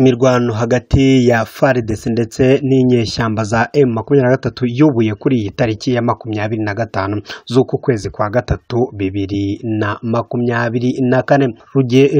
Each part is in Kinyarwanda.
imirwano hagati ya faridesi ndetse n'inyeshyamba za emu makumyabiri na gatatu yubuye kuri iyi tariki ya makumyabiri na gatanu z'uku kwezi kwa gatatu bibiri na makumyabiri na kane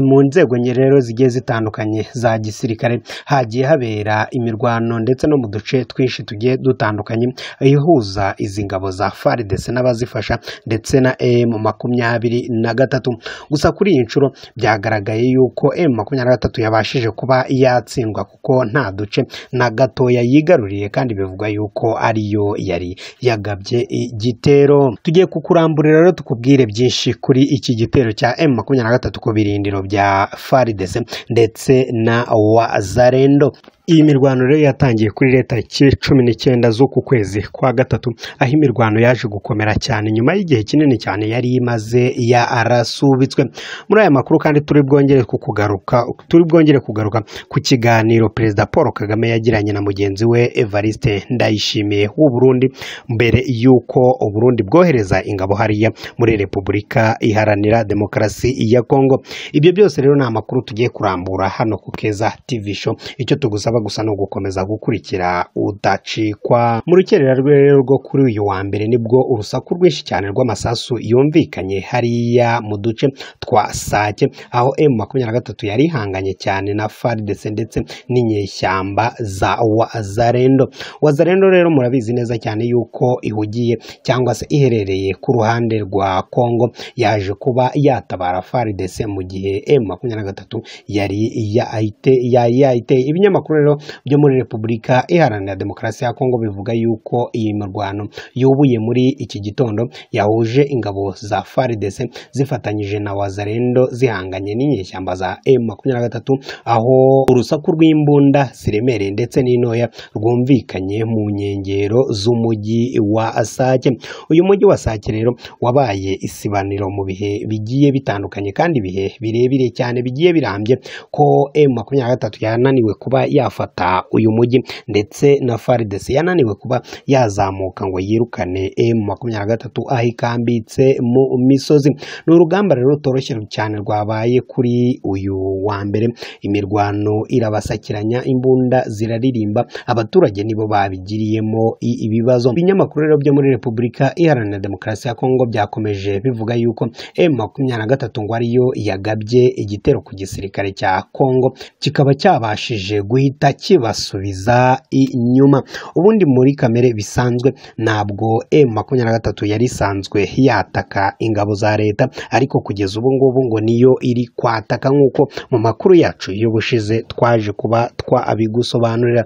mu nzego nyerero zigiye zitandukanye za gisirikare hagiye habera imirwano ndetse no mu duce twinshi tugiye dutandukanye ihuza izi ngabo za faridesi n'abazifasha ndetse na emu makumyabiri na gatatu gusa kuri iyi nshuro byagaragaye yuko emu makumyabiri na gatatu yabashije kuba ya yatsindwa kuko nta duce na gatoya yigaruriye kandi bivugwa yuko ariyo yari yagabye igitero tugiye kukuramburira rero tukubwire byinshi kuri iki gitero cya emu makumyabiri na gatatu ku birindiro bya faridese ndetse na wazarendo Iyi mirwano rero yatangiye kuri leta cumi n'icyenda z'uku kwezi kwa gatatu aho imirwano yaje gukomera cyane nyuma y'igihe kinini cyane yari imaze ya arasubitswe muri aya makuru kandi turi bwongere kugaruka turi bwongere kugaruka ku kiganiro perezida paul kagame yagiranye na mugenzi we evariste ndayishimiye w'u Burundi mbere y'uko Burundi bwohereza ingabo hariya muri repubulika iharanira demokarasi ya kongo ibyo byose rero ni amakuru tugiye kurambura hano ku keza tv show icyo tugusa bisaba gusa ni ugukomeza gukurikira udacikwa mu rukerera rwo kuri uyu wa mbere nibwo urusaku rwinshi cyane rw'amasasu yumvikanye hariya mu duce twa sake aho emu makumyabiri na gatatu yari ihanganye cyane na faridese ndetse n'inyeshyamba za wazarendo wazarendo rero murabizi neza cyane yuko ihugiye cyangwa se iherereye ku ruhande rwa kongo yaje kuba yatabara faridese mu gihe emu makumyabiri na gatatu yari yayiteye ibinyamakuru ngororero byo muri repubulika iharanira demokarasi ya kongo bivuga yuko iyi mirwano yubuye muri iki gitondo yahuje ingabo za Farides zifatanyije na wazarendo zihanganye n'inyeshyamba za M23 aho urusaku rw'imbunda ziremereye ndetse n'intoya rwumvikanye mu nkengero z'umujyi wa Sake uyu mujyi wa Sake rero wabaye isibaniro mu bihe bigiye bitandukanye kandi ibihe birebire cyane bigiye birambye ko M23 yananiwe kuba ya afata uyu mujyi ndetse na faridesi yananiwe kuba yazamuka ngo yirukane e, M makumyabiri na gatatu aho ikambitse mu misozi ni urugamba rero rutoroshye cyane rwabaye kuri uyu wa mbere imirwano irabasakiranya imbunda ziraririmba abaturage nibo babigiriyemo ibibazo ibinyamakuru rero byo muri repubulika iharanira demokarasi ya kongo byakomeje bivuga yuko e, M makumyabiri na ngo ariyo yagabye igitero ku gisirikare cya kongo kikaba cyabashije guhita gihita inyuma ubundi muri kamere bisanzwe ntabwo emu makumyabiri na gatatu yari isanzwe yataka ingabo za leta ariko kugeza ubu ngubu ngo niyo iri kwataka nk'uko mu makuru yacu y'ubushize twaje kuba twabigusobanurira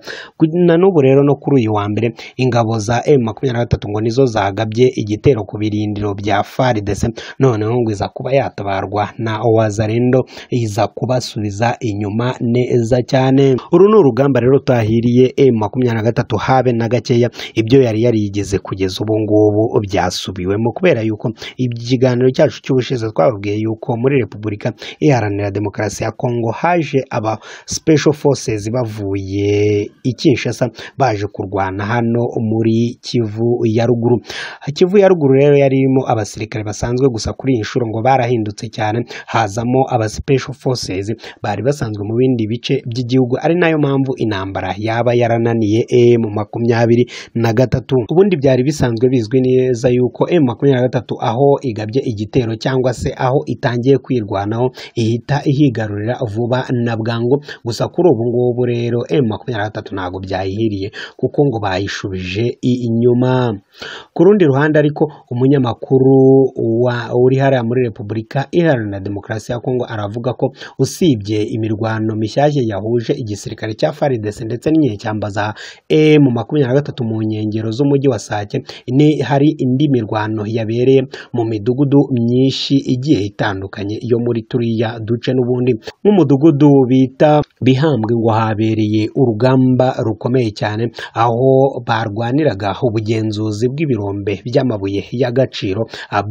na n'ubu rero no kuri uyu wa mbere ingabo za emu makumyabiri na gatatu ngo nizo zagabye igitero ku birindiro bya faridese noneho ngo iza kuba yatabarwa na wazarendo iza kubasubiza inyuma neza cyane uru ni urugamba rero tahiriye emu eh, makumyabiri na gatatu habe na gakeya ibyo yari yarigeze kugeza ubu ngubu byasubiwemo kubera yuko ikiganiro cyacu cy'ubushize twababwiye yuko muri repubulika iharanira demokarasi ya kongo haje aba special forces bavuye i kinshasa baje kurwana hano muri kivu ya ruguru kivu ya ruguru rero yari irimo abasirikare basanzwe gusa kuri iyi nshuro ngo barahindutse cyane hazamo aba special forces bari basanzwe mu bindi bice by'igihugu ari nayo mpamvu mpamvu intambara yaba yarananiye emu makumyabiri na gatatu ubundi byari bisanzwe bizwi neza yuko emu makumyabiri na gatatu aho igabye igitero cyangwa se aho itangiye kwirwanaho ihita ihigarurira vuba na bwangu gusa kuri ubu ngubu rero emu makumyabiri na gatatu ntabwo byayihiriye kuko ngo bayishubije inyuma ku rundi ruhande ariko umunyamakuru uri hariya muri repubulika iharanira demokarasi ya kongo aravuga ko usibye imirwano mishyashya yahuje igisirikare cya faridese ndetse n'igihe cyambaza emu makumyabiri na gatatu mu nkengero z'umujyi wa sake hari indi mirwano yabereye mu midugudu myinshi igiye itandukanye yo muri turiya duce n'ubundi nk'umudugudu bita bihambwe ngo habereye urugamba rukomeye cyane aho barwaniraga ubugenzuzi bw'ibirombe by'amabuye y'agaciro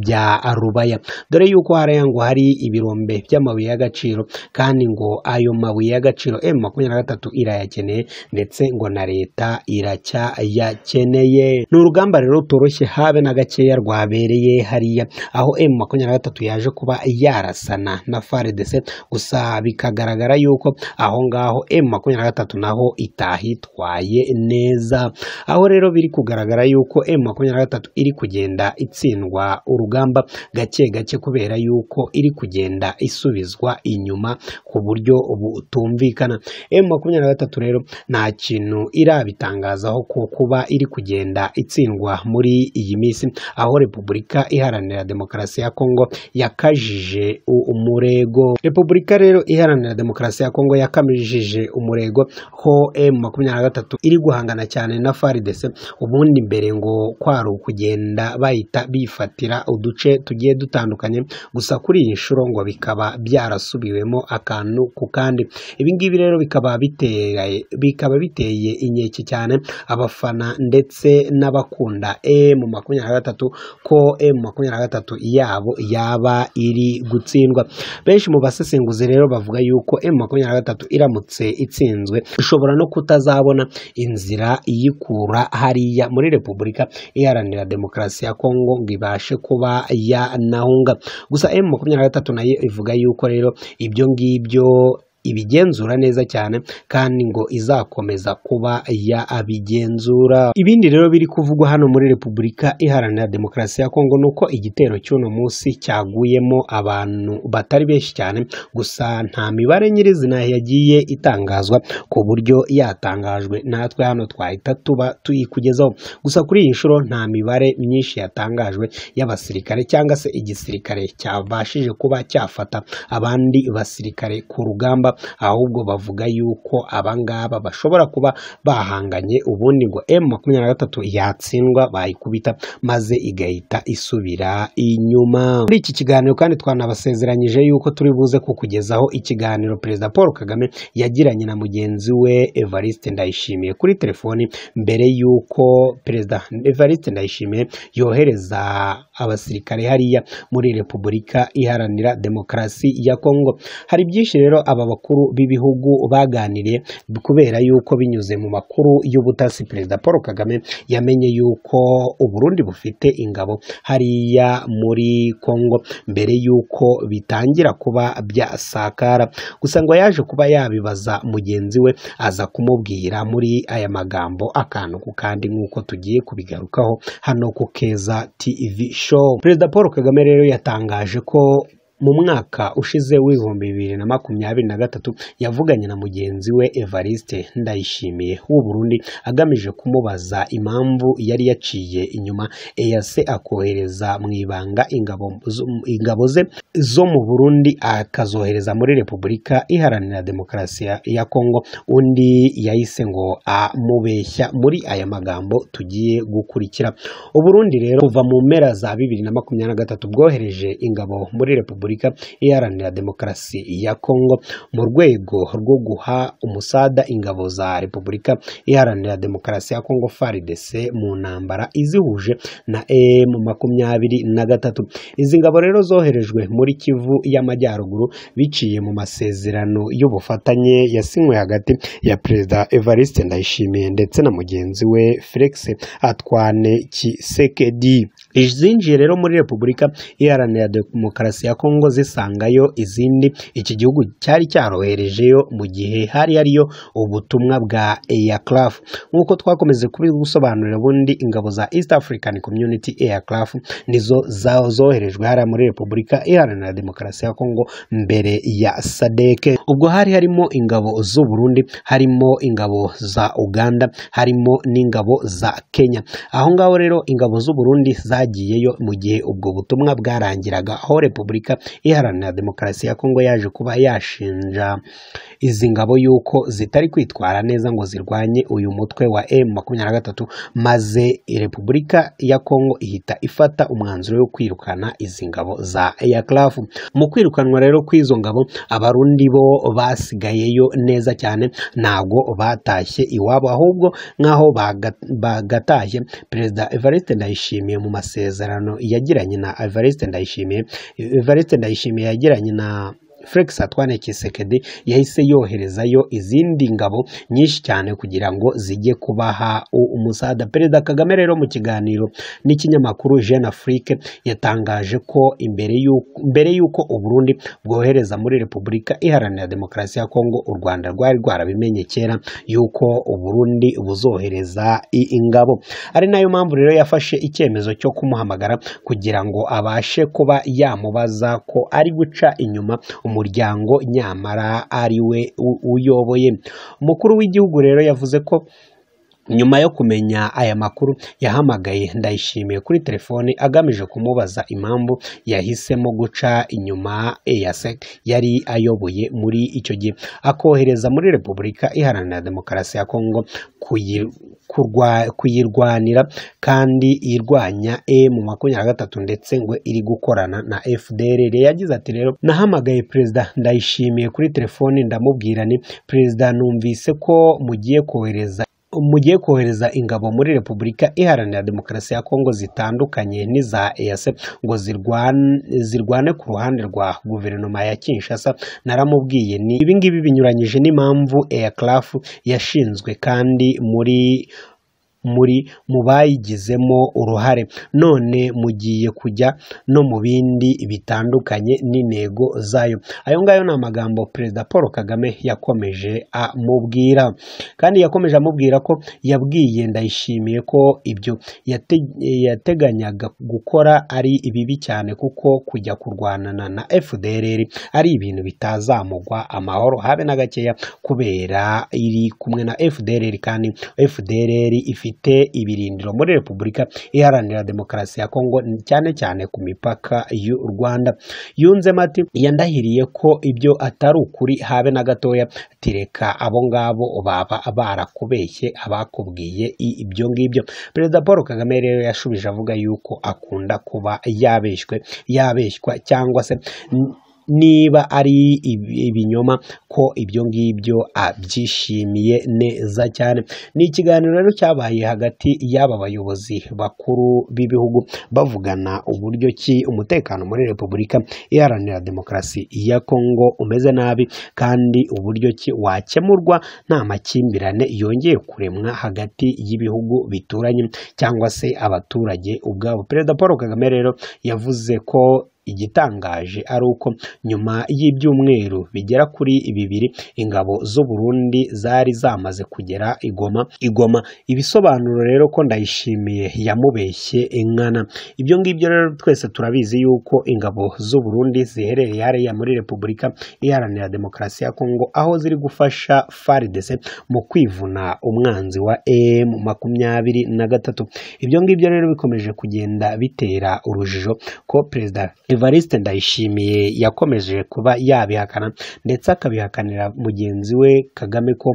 bya rubaya dore yuko hariya ngo hari ibirombe by'amabuye y'agaciro kandi ngo ayo mabuye y'agaciro emu eh, makumyabiri na gatatu irayakeneye ndetse ngo na leta iracyayakeneye ni urugamba rero rutoroshye habe na gakeya rwabereye hariya aho emu makumyabiri na gatatu yaje kuba yarasana na faredese gusa bikagaragara yuko aho ngaho emu makumyabiri na gatatu naho itahitwaye neza aho rero biri kugaragara yuko emu makumyabiri na gatatu iri kugenda itsindwa urugamba gake gake kubera yuko iri kugenda isubizwa inyuma ku buryo butumvikana emu makumyabiri na gatatu rero nta kintu irabitangazaho ku kuba iri kugenda itsindwa muri iyi minsi aho repubulika iharanira demokarasi ya kongo yakajije umurego repubulika rero iharanira demokarasi ya kongo yakamijije umurego ho emu makumyabiri na gatatu iri guhangana cyane na faridese ubundi mbere ngo kwari ukugenda bahita bifatira uduce tugiye dutandukanye gusa kuri iyi nshuro ngo bikaba byarasubiwemo akantu ku kandi ibi ngibi rero bikaba biteye bikaba biteye inkeke cyane abafana ndetse n'abakunda emu makumyabiri na gatatu ko emu makumyabiri na gatatu yabo yaba iri gutsindwa benshi mu basesenguzi rero bavuga yuko emu makumyabiri na gatatu iramutse itsinzwe ishobora no kutazabona inzira iyikura hariya muri repubulika iharanira demokarasi ya kongo ngo ibashe kuba yanahunga gusa emu makumyabiri na gatatu nayo ivuga yuko rero ibyo ngibyo ibigenzura neza cyane kandi ngo izakomeza kuba yabigenzura ibindi rero biri kuvugwa hano muri repubulika iharanira demokarasi ya kongo ni uko igitero cy'uno munsi cyaguyemo abantu batari benshi cyane gusa nta mibare nyirizina yagiye itangazwa ku buryo yatangajwe natwe hano twahita tuba tuyikugezaho gusa kuri iyi nshuro nta mibare myinshi yatangajwe y'abasirikare cyangwa se igisirikare cyabashije kuba cyafata abandi basirikare ku rugamba ahubwo bavuga yuko abangaba bashobora kuba bahanganye ubundi ngo emu makumyabiri na gatatu yatsindwa bayikubita maze igahita isubira inyuma muri iki kiganiro kandi twanabasezeranyije yuko turi buze kukugezaho ikiganiro perezida paul kagame yagiranye na mugenzi we evariste ndayishimiye kuri telefoni mbere y'uko perezida evariste ndayishimiye yohereza abasirikare hariya muri repubulika iharanira demokarasi ya kongo hari byinshi rero aba bakuru b'ibihugu baganiriye kubera yuko binyuze mu makuru y'ubutasi perezida paul kagame yamenye yuko uburundi bufite ingabo hariya muri congo mbere yuko bitangira kuba byasakara gusa ngo yaje kuba yabibaza mugenzi we aza kumubwira muri aya magambo akantu ku kandi nk'uko tugiye kubigarukaho hano ku keza tv show perezida paul kagame rero yatangaje ko mu mwaka ushize w'ibihumbi bibiri na makumyabiri na gatatu yavuganye na mugenzi we evariste ndayishimiye w’u Burundi agamije kumubaza impamvu yari yaciye inyuma eyase akohereza mu ibanga ingabo ze zo mu burundi akazohereza muri repubulika iharanira demokarasi ya kongo undi yahise ngo amubeshya muri aya magambo tugiye gukurikira u Burundi rero kuva mu mpera za bibiri na makumyabiri na gatatu bwohereje ingabo muri repubulika repubulika iharanira demokarasi ya kongo mu rwego rwo guha umusada ingabo za repubulika iharanira demokarasi ya kongo faridese mu ntambara izihuje na emu makumyabiri na gatatu izi ngabo rero zoherejwe muri kivu y'amajyaruguru biciye mu masezerano y'ubufatanye yasinywe hagati ya perezida evariste ndayishimiye ndetse na mugenzi we felix atwane kisekedi izinjiye rero muri repubulika iharanira demokarasi ya kongo zisangayo izindi iki gihugu cyari cyaroherejeyo mu gihe hari hariyo ubutumwa bwa aircraft nk'uko twakomeze kubisobanurira ubundi ingabo za east african community aircraft nizo zoherejwe hariya muri repubulika iharanira demokarasi ya kongo mbere ya sadeke ubwo hari harimo ingabo z'u burundi harimo ingabo za uganda harimo n'ingabo za kenya aho ngaho rero ingabo z'u burundi za bagiyeyo mu gihe ubwo butumwa bwarangiraga aho repubulika iharanira demokarasi ya kongo yaje kuba yashinja izi ngabo yuko zitari kwitwara neza ngo zirwanye uyu mutwe wa emu makumyabiri na gatatu maze repubulika ya kongo ihita ifata umwanzuro wo kwirukana izi ngabo za eyakarafu mu kwirukanwa rero kw'izo ngabo abarundi bo basigayeyo neza cyane ntabwo batashye iwabo ahubwo nk'aho bagatashye perezida evariste ndayishimiye mu masi amasezerano yagiranye na Evariste Ndayishimiye Evariste Ndayishimiye yagiranye na felix atwane kisekedi yahise yoherezayo izindi ngabo nyinshi cyane kugira ngo zijye kubaha umusada perezida kagame rero mu kiganiro n'ikinyamakuru jeune afrique yatangaje ko mbere y'uko uburundi bwohereza muri repubulika iharanira demokarasi ya kongo u rwanda rwari rwarabimenye kera y'uko uburundi buzohereza ingabo ari nayo mpamvu rero yafashe icyemezo cyo kumuhamagara kugira ngo abashe kuba yamubaza ko ari guca inyuma umuryango nyamara ari we uyoboye umukuru w'igihugu rero yavuze ko nyuma yo kumenya aya makuru yahamagaye ndayishimiye kuri telefoni agamije kumubaza impamvu yahisemo guca inyuma eyasec yari ayoboye muri icyo gihe akohereza muri repubulika iharanira demokarasi ya kongo kuyirwanira kandi irwanya e mu makumyabiri na gatatu ndetse ngo iri gukorana na fdr yagize ati rero nahamagaye perezida ndayishimiye kuri telefoni ndamubwirane perezida numvise ko mugiye kohereza mugiye kohereza ingabo muri repubulika iharanira demokarasi ya kongo zitandukanye n'iza eyase ngo zirwane ku ruhande rwa guverinoma ya kinshasa naramubwiye ni ibingibi binyuranyije n'impamvu eyacrafu yashinzwe kandi muri muri mu bayigizemo uruhare none mugiye kujya no mu bindi bitandukanye n'intego zayo ayo ngayo ni amagambo perezida paul kagame yakomeje amubwira kandi yakomeje amubwira ko yabwiye ndayishimiye ko ibyo yateganyaga gukora ari ibibi cyane kuko kujya kurwanana na fdr ari ibintu bitazamugwa amahoro habe na gakeya kubera iri kumwe na fdr kandi fdr ifite ifite ibirindiro muri repubulika iharanira demokarasi ya kongo cyane cyane ku mipaka y'u rwanda yunzemo ati yandahiriye ko ibyo atari ukuri habe na gatoya tireka abo ngabo baba barakubeshye abakubwiye ibyo ngibyo perezida paul kagame rero yashubije avuga yuko akunda kuba yabeshywe yabeshywa cyangwa se niba ari ibinyoma ko ibyo ngibyo abyishimiye ah, neza cyane ni ikiganiro rero cyabaye hagati y'aba bayobozi bakuru b'ibihugu bavugana uburyo ki umutekano muri repubulika iharanira demokarasi ya kongo umeze nabi kandi uburyo ki wakemurwa nta makimbirane yongeye kuremwa hagati y'ibihugu bituranye cyangwa se abaturage ubwabo perezida paul kagame rero yavuze ko Igitangaje ari uko nyuma y'ibyumweru bigera kuri bibiri ingabo z'u Burundi zari zamaze kugera Igoma Igoma ibisobanuro rero ko ndayishimiye yamubeshye inkana ibyo ngibyo rero twese turabizi yuko ingabo z'u Burundi ziherereye hariya muri Repubulika iharanira demokarasi ya Kongo aho ziri gufasha FARDC mu kwivuna umwanzi wa M makumyabiri na gatatu ibyo ngibyo rero bikomeje kugenda bitera urujijo ko perezida evariste ndayishimiye yakomeje kuba yabihakana ndetse akabihakanira mugenzi we kagame ko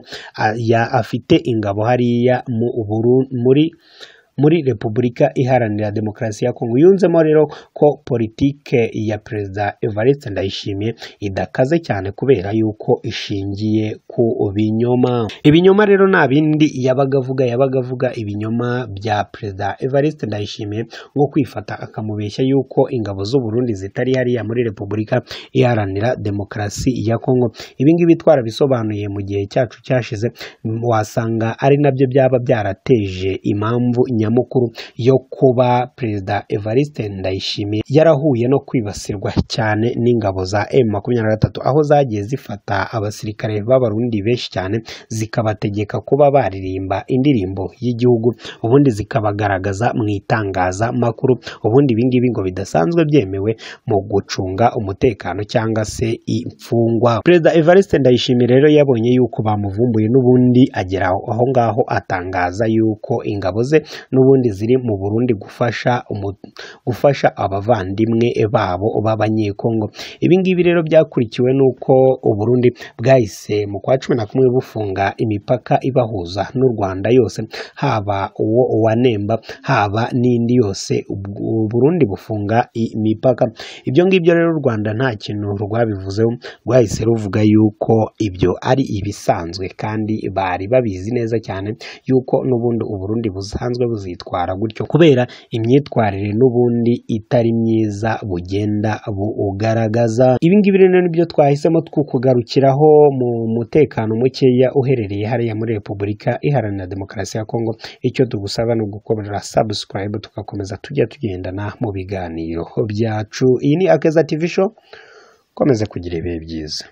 afite ingabo hariya mu muri muri repubulika iharanira demokarasi ya kongo yunzemo rero ko politiki ya perezida evariste ndayishimiye idakaze cyane kubera yuko ishingiye ku binyoma ibinyoma rero nta bindi yabaga avuga yabaga avuga ibinyoma bya perezida evariste ndayishimiye nko kwifata akamubeshya yuko ingabo z’u Burundi zitari hariya muri repubulika iharanira demokarasi ya kongo ibingibi twarabisobanuye mu gihe cyacu cyashize wasanga ari nabyo byaba byarateje impamvu nyamukuru nyamukuru yo kuba perezida evariste ndayishimiye yarahuye no kwibasirwa cyane n'ingabo za M makumyabiri na gatatu aho zagiye zifata abasirikare b'abarundi benshi cyane zikabategeka kuba baririmba indirimbo y'igihugu ubundi zikabagaragaza mu itangazamakuru ubundi ibingibi ngo bidasanzwe byemewe mu gucunga umutekano cyangwa se imfungwa perezida evariste ndayishimiye rero yabonye yuko bamuvumbuye n'ubundi agera aho ngaho atangaza yuko ingabo ze n'ubundi ziri mu Burundi gufasha gufasha abavandimwe babo b'abanyekongo ibi rero byakurikiwe n'uko Uburundi bwahise mu kwa cumi na kumwe bufunga imipaka ibahuza n'u Rwanda yose haba uwo wa haba n'indi yose Burundi bufunga imipaka ibyo ngibyo rero u Rwanda nta kintu rwabivuzeho rwahise ruvuga yuko ibyo ari ibisanzwe kandi bari babizi neza cyane yuko n'ubundi Uburundi busanzwe buzi bazitwara gutyo kubera imyitwarire n'ubundi itari myiza bugenda bugaragaza ibi ngibi rero nibyo twahisemo twukugarukiraho mu mutekano mukeya uherereye hariya muri repubulika iharanira demokarasi ya kongo icyo tugusaba ni ugukorera sabusikarayibu tugakomeza tujya tugendana mu biganiro byacu iyi ni akeza tivi shopu ukomeze kugira ibihe byiza